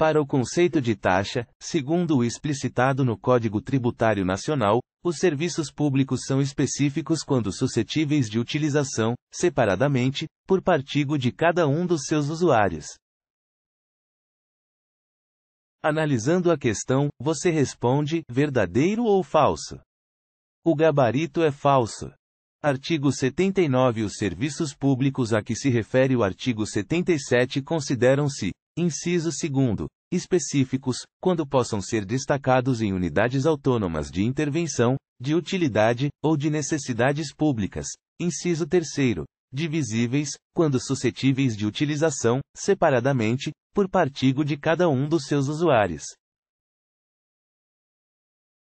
Para o conceito de taxa, segundo o explicitado no Código Tributário Nacional, os serviços públicos são específicos quando suscetíveis de utilização, separadamente, por partigo de cada um dos seus usuários. Analisando a questão, você responde: verdadeiro ou falso? O gabarito é falso. Artigo 79 Os serviços públicos a que se refere o artigo 77 consideram-se Inciso 2. Específicos, quando possam ser destacados em unidades autônomas de intervenção, de utilidade, ou de necessidades públicas. Inciso 3. Divisíveis, quando suscetíveis de utilização, separadamente, por partigo de cada um dos seus usuários.